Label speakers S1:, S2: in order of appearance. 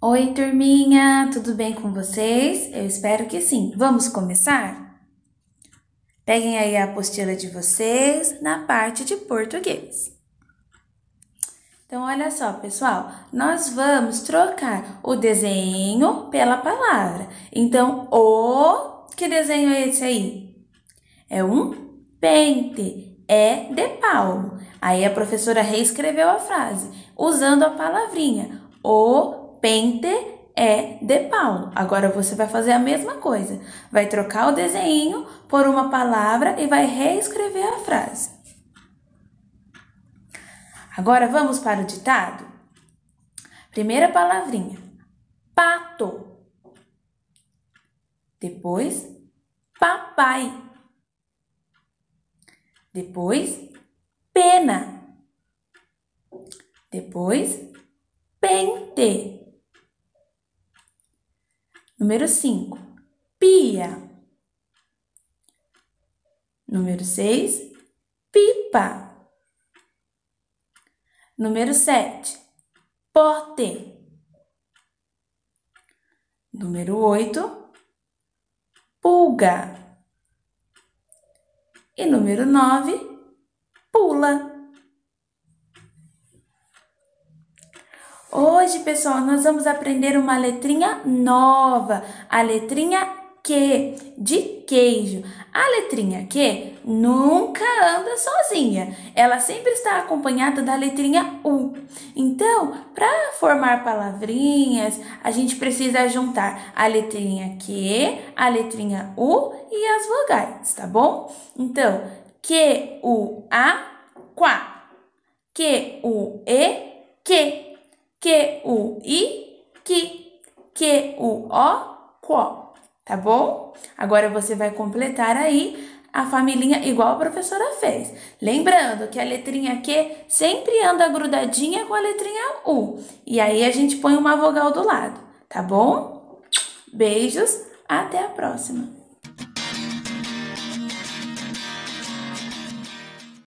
S1: Oi, turminha, tudo bem com vocês? Eu espero que sim. Vamos começar? Peguem aí a apostila de vocês na parte de português. Então, olha só, pessoal, nós vamos trocar o desenho pela palavra. Então, o. Que desenho é esse aí? É um pente. É de Paulo. Aí a professora reescreveu a frase usando a palavrinha o pente é de Paulo. Agora você vai fazer a mesma coisa. Vai trocar o desenho por uma palavra e vai reescrever a frase. Agora vamos para o ditado? Primeira palavrinha: pato. Depois, papai. Depois, pena. Depois, pente. Número 5, pia. Número 6, pipa. Número 7, porte. Número 8, pulga. E número 9, pula. Hoje, pessoal, nós vamos aprender uma letrinha nova, a letrinha Q de queijo. A letrinha Q nunca anda sozinha, ela sempre está acompanhada da letrinha U. Então, para formar palavrinhas, a gente precisa juntar a letrinha Q, a letrinha U e as vogais, tá bom? Então, Q, U, A, quá. Q, U, E, que. Q U i, Q U o o, tá bom? Agora você vai completar aí a família igual a professora fez. Lembrando que a letrinha Q sempre anda grudadinha com a letrinha U. E aí a gente põe uma vogal do lado, tá bom? Beijos, até a próxima!